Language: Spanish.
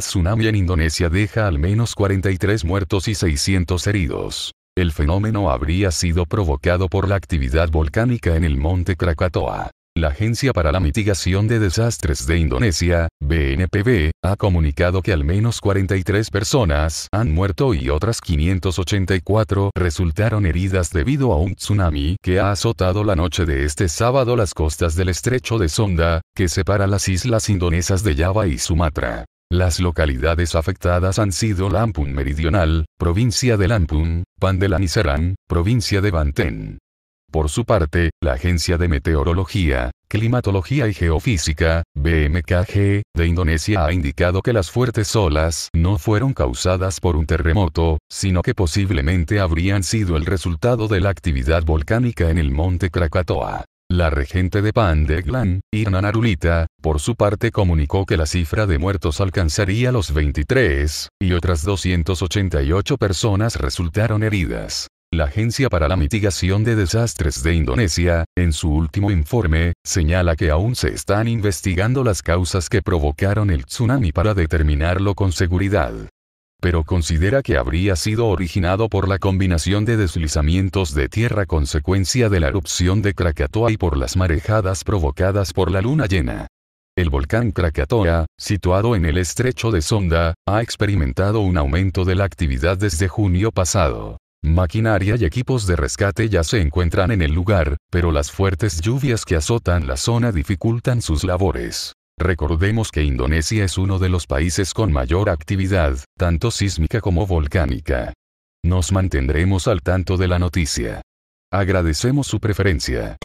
Tsunami en Indonesia deja al menos 43 muertos y 600 heridos. El fenómeno habría sido provocado por la actividad volcánica en el monte Krakatoa. La Agencia para la Mitigación de Desastres de Indonesia, BNPB, ha comunicado que al menos 43 personas han muerto y otras 584 resultaron heridas debido a un tsunami que ha azotado la noche de este sábado las costas del estrecho de Sonda, que separa las islas indonesas de Java y Sumatra. Las localidades afectadas han sido Lampung Meridional, provincia de Lampung, Pandelan y provincia de Banten. Por su parte, la Agencia de Meteorología, Climatología y Geofísica, BMKG, de Indonesia ha indicado que las fuertes olas no fueron causadas por un terremoto, sino que posiblemente habrían sido el resultado de la actividad volcánica en el monte Krakatoa. La regente de Pandeglan, Irna Narulita, por su parte comunicó que la cifra de muertos alcanzaría los 23, y otras 288 personas resultaron heridas. La Agencia para la Mitigación de Desastres de Indonesia, en su último informe, señala que aún se están investigando las causas que provocaron el tsunami para determinarlo con seguridad pero considera que habría sido originado por la combinación de deslizamientos de tierra consecuencia de la erupción de Krakatoa y por las marejadas provocadas por la luna llena. El volcán Krakatoa, situado en el estrecho de Sonda, ha experimentado un aumento de la actividad desde junio pasado. Maquinaria y equipos de rescate ya se encuentran en el lugar, pero las fuertes lluvias que azotan la zona dificultan sus labores. Recordemos que Indonesia es uno de los países con mayor actividad, tanto sísmica como volcánica. Nos mantendremos al tanto de la noticia. Agradecemos su preferencia.